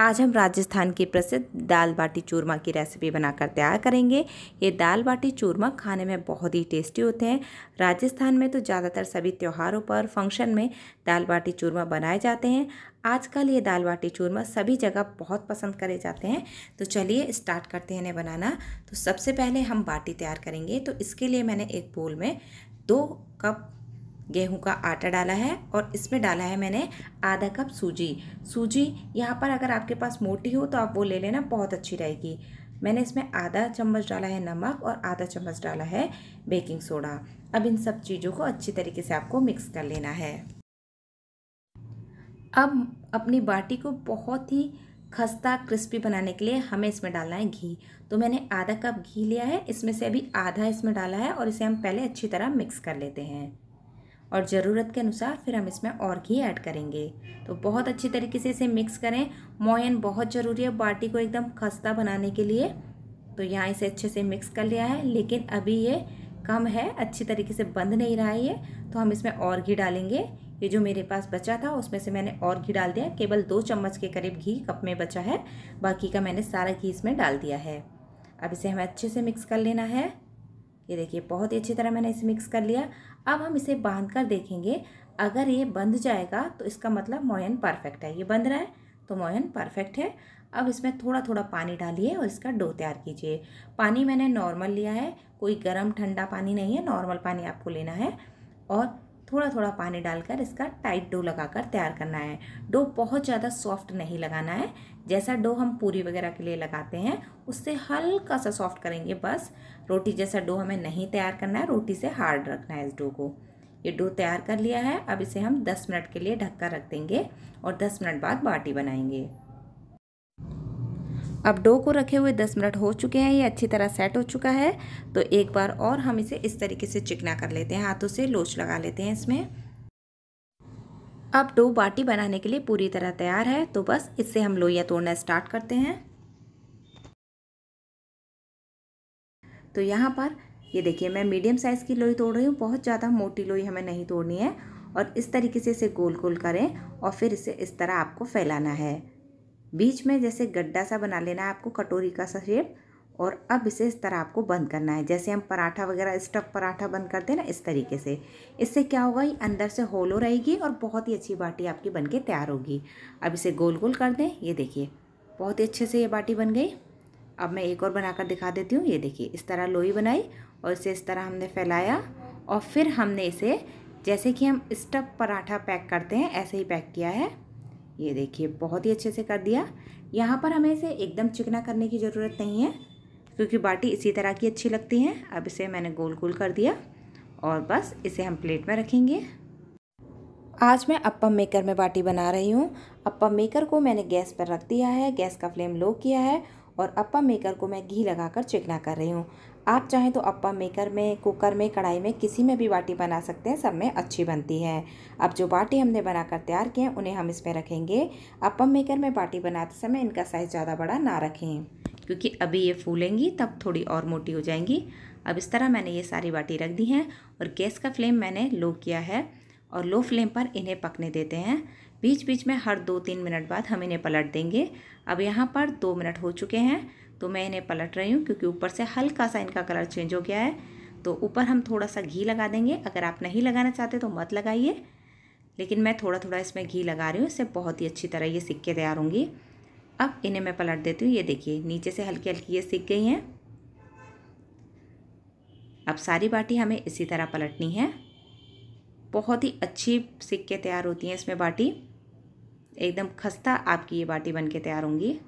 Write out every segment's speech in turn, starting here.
आज हम राजस्थान की प्रसिद्ध दाल बाटी चूरमा की रेसिपी बनाकर तैयार करेंगे ये दाल बाटी चूरमा खाने में बहुत ही टेस्टी होते हैं राजस्थान में तो ज़्यादातर सभी त्योहारों पर फंक्शन में दाल बाटी चूरमा बनाए जाते हैं आजकल ये दाल बाटी चूरमा सभी जगह बहुत पसंद करे जाते हैं तो चलिए स्टार्ट करते हैं इन्हें बनाना तो सबसे पहले हम बाटी तैयार करेंगे तो इसके लिए मैंने एक बोल में दो कप गेहूं का आटा डाला है और इसमें डाला है मैंने आधा कप सूजी सूजी यहाँ पर अगर आपके पास मोटी हो तो आप वो ले लेना बहुत अच्छी रहेगी मैंने इसमें आधा चम्मच डाला है नमक और आधा चम्मच डाला है बेकिंग सोडा अब इन सब चीज़ों को अच्छी तरीके से आपको मिक्स कर लेना है अब अपनी बाटी को बहुत ही खस्ता क्रिस्पी बनाने के लिए हमें इसमें डालना है घी तो मैंने आधा कप घी लिया है इसमें से अभी आधा इसमें डाला है और इसे हम पहले अच्छी तरह मिक्स कर लेते हैं और ज़रूरत के अनुसार फिर हम इसमें और घी ऐड करेंगे तो बहुत अच्छी तरीके से इसे मिक्स करें मोयन बहुत ज़रूरी है बाटी को एकदम खस्ता बनाने के लिए तो यहाँ इसे अच्छे से मिक्स कर लिया है लेकिन अभी ये कम है अच्छी तरीके से बंद नहीं रहा है ये तो हम इसमें और घी डालेंगे ये जो मेरे पास बचा था उसमें से मैंने और घी डाल दिया केवल दो चम्मच के करीब घी कप में बचा है बाकी का मैंने सारा घी इसमें डाल दिया है अब इसे हमें अच्छे से मिक्स कर लेना है ये देखिए बहुत ही अच्छी तरह मैंने इसे मिक्स कर लिया अब हम इसे बांध कर देखेंगे अगर ये बंध जाएगा तो इसका मतलब मोयन परफेक्ट है ये बंध रहा है तो मोयन परफेक्ट है अब इसमें थोड़ा थोड़ा पानी डालिए और इसका डो तैयार कीजिए पानी मैंने नॉर्मल लिया है कोई गर्म ठंडा पानी नहीं है नॉर्मल पानी आपको लेना है और थोड़ा थोड़ा पानी डालकर इसका टाइट डो लगाकर तैयार करना है डो बहुत ज़्यादा सॉफ्ट नहीं लगाना है जैसा डो हम पूरी वगैरह के लिए लगाते हैं उससे हल्का सा सॉफ्ट करेंगे बस रोटी जैसा डो हमें नहीं तैयार करना है रोटी से हार्ड रखना है इस डो को ये डो तैयार कर लिया है अब इसे हम 10 मिनट के लिए ढककर रख देंगे और 10 मिनट बाद बाटी बनाएंगे अब डो को रखे हुए 10 मिनट हो चुके हैं ये अच्छी तरह सेट हो चुका है तो एक बार और हम इसे इस तरीके से चिकना कर लेते हैं हाथों से लोच लगा लेते हैं इसमें अब डो बाटी बनाने के लिए पूरी तरह तैयार है तो बस इससे हम लोइयाँ तोड़ना स्टार्ट करते हैं तो यहाँ पर ये देखिए मैं मीडियम साइज़ की लोई तोड़ रही हूँ बहुत ज़्यादा मोटी लोई हमें नहीं तोड़नी है और इस तरीके से इसे गोल गोल करें और फिर इसे इस तरह आपको फैलाना है बीच में जैसे गड्ढा सा बना लेना है आपको कटोरी का सा शेप और अब इसे इस तरह आपको बंद करना है जैसे हम पराठा वगैरह स्टफ पराठा बंद करते हैं ना इस तरीके से इससे क्या होगा ये अंदर से होलो रहेगी और बहुत ही अच्छी बाटी आपकी बन के तैयार होगी अब इसे गोल गोल कर दें ये देखिए बहुत ही अच्छे से ये बाटी बन गई अब मैं एक और बनाकर दिखा देती हूँ ये देखिए इस तरह लोई बनाई और इसे इस तरह हमने फैलाया और फिर हमने इसे जैसे कि हम स्टफ पराठा पैक करते हैं ऐसे ही पैक किया है ये देखिए बहुत ही अच्छे से कर दिया यहाँ पर हमें इसे एकदम चिकना करने की ज़रूरत नहीं है क्योंकि बाटी इसी तरह की अच्छी लगती है अब इसे मैंने गोल गोल कर दिया और बस इसे हम प्लेट में रखेंगे आज मैं अप्पम मेकर में बाटी बना रही हूँ अप्पम मेकर को मैंने गैस पर रख दिया है गैस का फ्लेम लो किया है और अप्पम मेकर को मैं घी लगाकर चिकना कर रही हूँ आप चाहें तो अप्पा मेकर में कुकर में कढ़ाई में किसी में भी बाटी बना सकते हैं सब में अच्छी बनती है अब जो बाटी हमने बनाकर तैयार किए हैं उन्हें हम इसमें रखेंगे अप्पम मेकर में बाटी बनाते समय इनका साइज़ ज़्यादा बड़ा ना रखें क्योंकि अभी ये फूलेंगी तब थोड़ी और मोटी हो जाएंगी अब इस तरह मैंने ये सारी बाटी रख दी हैं और गैस का फ्लेम मैंने लो किया है और लो फ्लेम पर इन्हें पकने देते हैं बीच बीच में हर दो तीन मिनट बाद हम इन्हें पलट देंगे अब यहाँ पर दो मिनट हो चुके हैं तो मैं इन्हें पलट रही हूँ क्योंकि ऊपर से हल्का सा इनका कलर चेंज हो गया है तो ऊपर हम थोड़ा सा घी लगा देंगे अगर आप नहीं लगाना चाहते तो मत लगाइए लेकिन मैं थोड़ा थोड़ा इसमें घी लगा रही हूँ इससे बहुत ही अच्छी तरह ये सिक्के के तैयार होंगी अब इन्हें मैं पलट देती हूँ ये देखिए नीचे से हल्की हल्की ये सिक गई हैं अब सारी बाटी हमें इसी तरह पलटनी है बहुत ही अच्छी सिक के तैयार होती हैं इसमें बाटी एकदम खस्ता आपकी ये बाटी बन के तैयार होंगी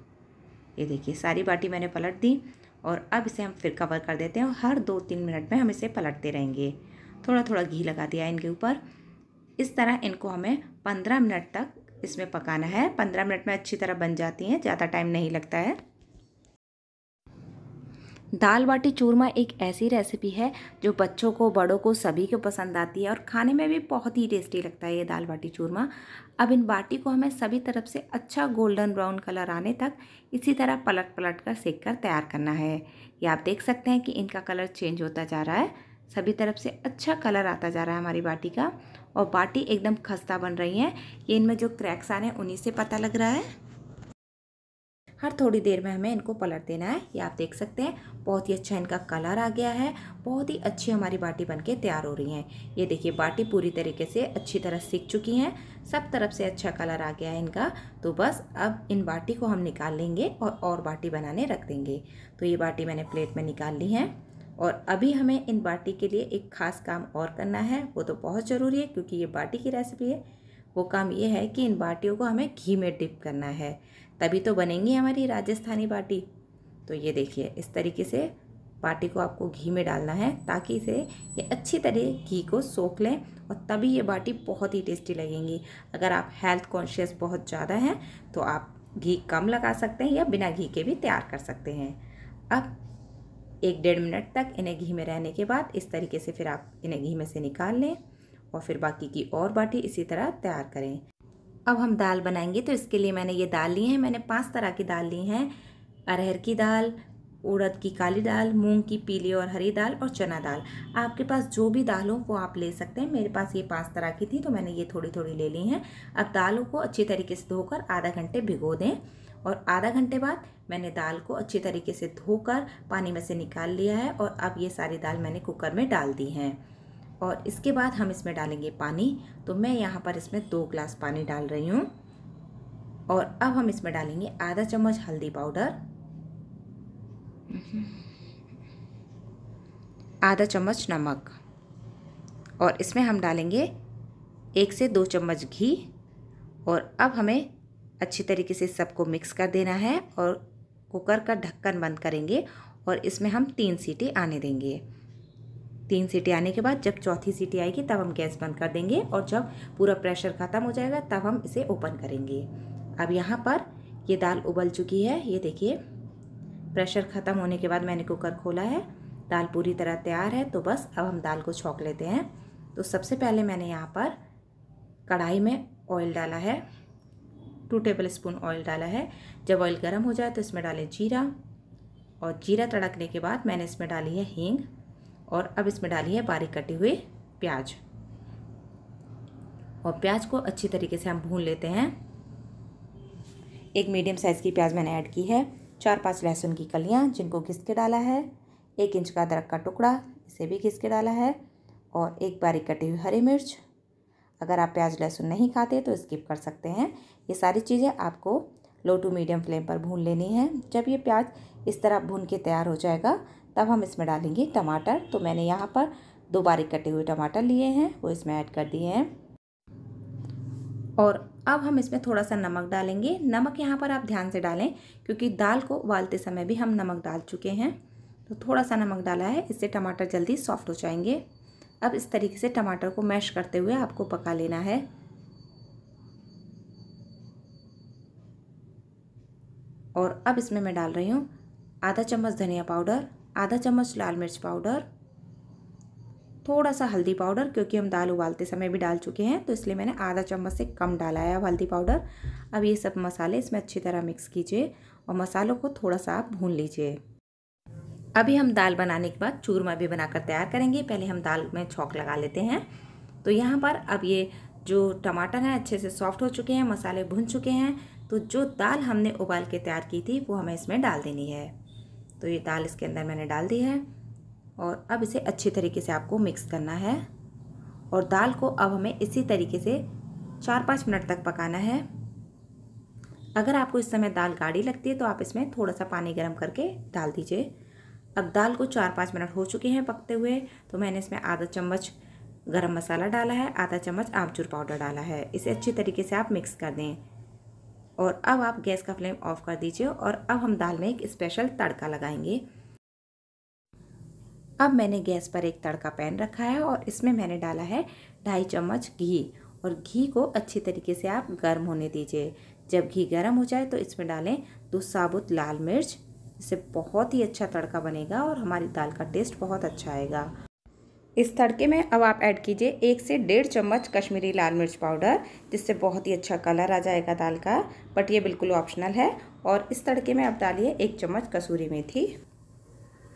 ये देखिए सारी बाटी मैंने पलट दी और अब इसे हम फिर कवर कर देते हैं और हर दो तीन मिनट में हम इसे पलटते रहेंगे थोड़ा थोड़ा घी लगा दिया इनके ऊपर इस तरह इनको हमें पंद्रह मिनट तक इसमें पकाना है पंद्रह मिनट में अच्छी तरह बन जाती हैं ज़्यादा टाइम नहीं लगता है दाल बाटी चूरमा एक ऐसी रेसिपी है जो बच्चों को बड़ों को सभी को पसंद आती है और खाने में भी बहुत ही टेस्टी लगता है ये दाल बाटी चूरमा अब इन बाटी को हमें सभी तरफ से अच्छा गोल्डन ब्राउन कलर आने तक इसी तरह पलट पलट कर सेक कर तैयार करना है ये आप देख सकते हैं कि इनका कलर चेंज होता जा रहा है सभी तरफ से अच्छा कलर आता जा रहा है हमारी बाटी का और बाटी एकदम खस्ता बन रही है ये इनमें जो क्रैक्स आ रहे हैं उन्हीं से पता लग रहा है हर थोड़ी देर में हमें इनको पलट देना है ये आप देख सकते हैं बहुत ही अच्छा इनका कलर आ गया है बहुत ही अच्छी हमारी बाटी बनके तैयार हो रही हैं ये देखिए बाटी पूरी तरीके से अच्छी तरह सीख चुकी हैं सब तरफ से अच्छा कलर आ गया है इनका तो बस अब इन बाटी को हम निकाल लेंगे और और बाटी बनाने रख देंगे तो ये बाटी मैंने प्लेट में निकाल ली है और अभी हमें इन बाटी के लिए एक खास काम और करना है वो तो बहुत ज़रूरी है क्योंकि ये बाटी की रेसिपी है वो काम ये है कि इन बाटियों को हमें घी में डिप करना है तभी तो बनेंगी हमारी राजस्थानी बाटी तो ये देखिए इस तरीके से बाटी को आपको घी में डालना है ताकि इसे ये अच्छी तरह घी को सोख लें और तभी ये बाटी बहुत ही टेस्टी लगेंगी अगर आप हेल्थ कॉन्शियस बहुत ज़्यादा हैं तो आप घी कम लगा सकते हैं या बिना घी के भी तैयार कर सकते हैं अब एक डेढ़ मिनट तक इन्हें घी में रहने के बाद इस तरीके से फिर आप इन्हें घी में से निकाल लें और फिर बाकी की और बाटी इसी तरह तैयार करें अब हम दाल बनाएंगे तो इसके लिए मैंने ये दाल ली है मैंने पांच तरह की दाल ली हैं अरहर की दाल उड़द की काली दाल मूंग की पीली और हरी दाल और चना दाल आपके पास जो भी दाल हो वो आप ले सकते हैं मेरे पास ये पांच तरह की थी तो मैंने ये थोड़ी थोड़ी ले ली हैं अब दालों को अच्छे तरीके से धोकर आधा घंटे भिगो दें और आधा घंटे बाद मैंने दाल को अच्छे तरीके से धोकर पानी में से निकाल लिया है और अब ये सारी दाल मैंने कुकर में डाल दी हैं और इसके बाद हम इसमें डालेंगे पानी तो मैं यहाँ पर इसमें दो ग्लास पानी डाल रही हूँ और अब हम इसमें डालेंगे आधा चम्मच हल्दी पाउडर आधा चम्मच नमक और इसमें हम डालेंगे एक से दो चम्मच घी और अब हमें अच्छी तरीके से सबको मिक्स कर देना है और कुकर का ढक्कन बंद करेंगे और इसमें हम तीन सीटी आने देंगे तीन सीटी आने के बाद जब चौथी सीटी आएगी तब हम गैस बंद कर देंगे और जब पूरा प्रेशर ख़त्म हो जाएगा तब हम इसे ओपन करेंगे अब यहाँ पर ये दाल उबल चुकी है ये देखिए प्रेशर ख़त्म होने के बाद मैंने कुकर खोला है दाल पूरी तरह तैयार है तो बस अब हम दाल को छोंक लेते हैं तो सबसे पहले मैंने यहाँ पर कढ़ाई में ऑयल डाला है टू टेबल स्पून ऑयल डाला है जब ऑयल गर्म हो जाए तो इसमें डालें जीरा और जीरा तड़कने के बाद मैंने इसमें डाली है हींग और अब इसमें डाली है बारीक कटे हुए प्याज और प्याज को अच्छी तरीके से हम भून लेते हैं एक मीडियम साइज़ की प्याज मैंने ऐड की है चार पांच लहसुन की कलियां जिनको घिस के डाला है एक इंच का अदरक का टुकड़ा इसे भी घिस के डाला है और एक बारीक कटी हुई हरी मिर्च अगर आप प्याज लहसुन नहीं खाते तो स्किप कर सकते हैं ये सारी चीज़ें आपको लो टू मीडियम फ्लेम पर भून लेनी है जब ये प्याज इस तरह भून के तैयार हो जाएगा तब हम इसमें डालेंगे टमाटर तो मैंने यहाँ पर दो बारीक कटे हुए टमाटर लिए हैं वो इसमें ऐड कर दिए हैं और अब हम इसमें थोड़ा सा नमक डालेंगे नमक यहाँ पर आप ध्यान से डालें क्योंकि दाल को उबालते समय भी हम नमक डाल चुके हैं तो थोड़ा सा नमक डाला है इससे टमाटर जल्दी सॉफ्ट हो जाएंगे अब इस तरीके से टमाटर को मैश करते हुए आपको पका लेना है और अब इसमें मैं डाल रही हूँ आधा चम्मच धनिया पाउडर आधा चम्मच लाल मिर्च पाउडर थोड़ा सा हल्दी पाउडर क्योंकि हम दाल उबालते समय भी डाल चुके हैं तो इसलिए मैंने आधा चम्मच से कम डाला है अब हल्दी पाउडर अब ये सब मसाले इसमें अच्छी तरह मिक्स कीजिए और मसालों को थोड़ा सा आप भून लीजिए अभी हम दाल बनाने के बाद चूरमा भी बनाकर तैयार करेंगे पहले हम दाल में छौक लगा लेते हैं तो यहाँ पर अब ये जो टमाटर हैं अच्छे से सॉफ्ट हो चुके हैं मसाले भुन चुके हैं तो जो दाल हमने उबाल के तैयार की थी वो हमें इसमें डाल देनी है तो ये दाल इसके अंदर मैंने डाल दी है और अब इसे अच्छे तरीके से आपको मिक्स करना है और दाल को अब हमें इसी तरीके से चार पाँच मिनट तक पकाना है अगर आपको इस समय दाल गाढ़ी लगती है तो आप इसमें थोड़ा सा पानी गर्म करके डाल दीजिए अब दाल को चार पाँच मिनट हो चुके हैं पकते हुए तो मैंने इसमें आधा चम्मच गरम मसाला डाला है आधा चम्मच आमचूर पाउडर डाला है इसे अच्छी तरीके से आप मिक्स कर दें और अब आप गैस का फ्लेम ऑफ कर दीजिए और अब हम दाल में एक स्पेशल तड़का लगाएंगे अब मैंने गैस पर एक तड़का पैन रखा है और इसमें मैंने डाला है ढाई चम्मच घी और घी को अच्छी तरीके से आप गर्म होने दीजिए जब घी गर्म हो जाए तो इसमें डालें दो साबुत लाल मिर्च इससे बहुत ही अच्छा तड़का बनेगा और हमारी दाल का टेस्ट बहुत अच्छा आएगा इस तड़के में अब आप ऐड कीजिए एक से डेढ़ चम्मच कश्मीरी लाल मिर्च पाउडर जिससे बहुत ही अच्छा कलर आ जाएगा दाल का बट ये बिल्कुल ऑप्शनल है और इस तड़के में आप डालिए एक चम्मच कसूरी मेथी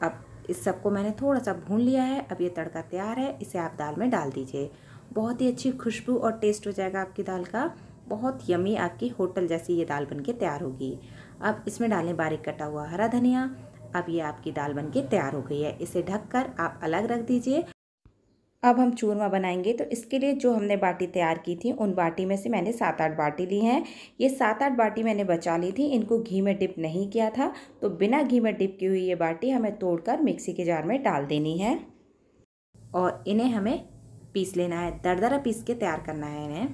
अब इस सबको मैंने थोड़ा सा भून लिया है अब ये तड़का तैयार है इसे आप दाल में डाल दीजिए बहुत ही अच्छी खुशबू और टेस्ट हो जाएगा आपकी दाल का बहुत यमी आपकी होटल जैसी ये दाल बनके तैयार होगी अब इसमें डालें बारीक कटा हुआ हरा धनिया अब ये आपकी दाल बनके तैयार हो गई है इसे ढककर आप अलग रख दीजिए अब हम चूरमा बनाएंगे तो इसके लिए जो हमने बाटी तैयार की थी उन बाटी में से मैंने सात आठ बाटी ली हैं ये सात आठ बाटी मैंने बचा ली थी इनको घी में डिप नहीं किया था तो बिना घी में डिप की हुई ये बाटी हमें तोड़कर मिक्सी के जार में डाल देनी है और इन्हें हमें पीस लेना है दरदरा पीस के तैयार करना है इन्हें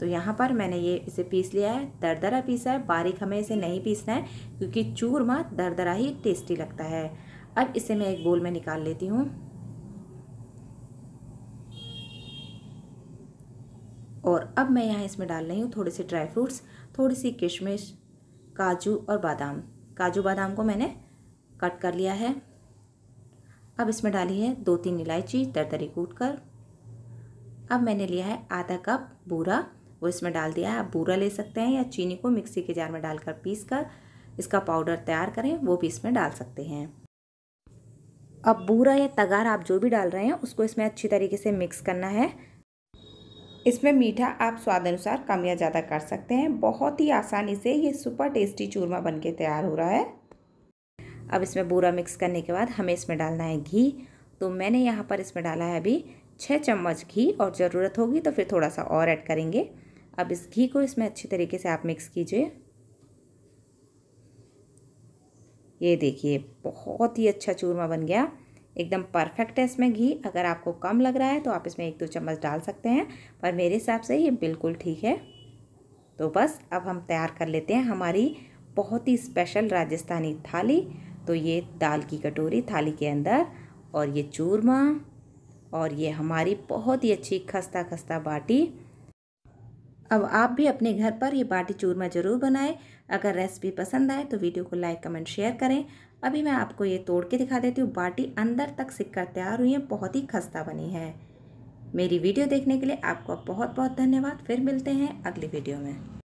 तो यहाँ पर मैंने ये इसे पीस लिया है दरदरा पीसा है बारीक हमें इसे नहीं पीसना है क्योंकि चूरमा दरदरा ही टेस्टी लगता है अब इसे मैं एक बोल में निकाल लेती हूँ और अब मैं यहाँ इसमें डाल रही हूँ थोड़े से ड्राई फ्रूट्स थोड़ी सी किशमिश काजू और बादाम काजू बादाम को मैंने कट कर लिया है अब इसमें डाली है दो तीन इलायची तरतरी कूट कर अब मैंने लिया है आधा कप बूरा वो इसमें डाल दिया है आप बूरा ले सकते हैं या चीनी को मिक्सी के जार में डालकर पीस कर इसका पाउडर तैयार करें वो भी इसमें डाल सकते हैं अब बूरा या तगार आप जो भी डाल रहे हैं उसको इसमें अच्छी तरीके से मिक्स करना है इसमें मीठा आप स्वाद अनुसार कम या ज़्यादा कर सकते हैं बहुत ही आसानी से ये सुपर टेस्टी चूरमा बनके तैयार हो रहा है अब इसमें बूरा मिक्स करने के बाद हमें इसमें डालना है घी तो मैंने यहाँ पर इसमें डाला है अभी छः चम्मच घी और ज़रूरत होगी तो फिर थोड़ा सा और ऐड करेंगे अब इस घी को इसमें अच्छी तरीके से आप मिक्स कीजिए ये देखिए बहुत ही अच्छा चूरमा बन गया एकदम परफेक्ट है इसमें घी अगर आपको कम लग रहा है तो आप इसमें एक दो चम्मच डाल सकते हैं पर मेरे हिसाब से ये बिल्कुल ठीक है तो बस अब हम तैयार कर लेते हैं हमारी बहुत ही स्पेशल राजस्थानी थाली तो ये दाल की कटोरी थाली के अंदर और ये चूरमा और ये हमारी बहुत ही अच्छी खस्ता खस्ता बाटी अब आप भी अपने घर पर ये बाटी चूरमा ज़रूर बनाएं अगर रेसिपी पसंद आए तो वीडियो को लाइक कमेंट शेयर करें अभी मैं आपको ये तोड़ के दिखा देती हूँ बाटी अंदर तक सिक कर तैयार हुई है बहुत ही खस्ता बनी है मेरी वीडियो देखने के लिए आपका बहुत बहुत धन्यवाद फिर मिलते हैं अगली वीडियो में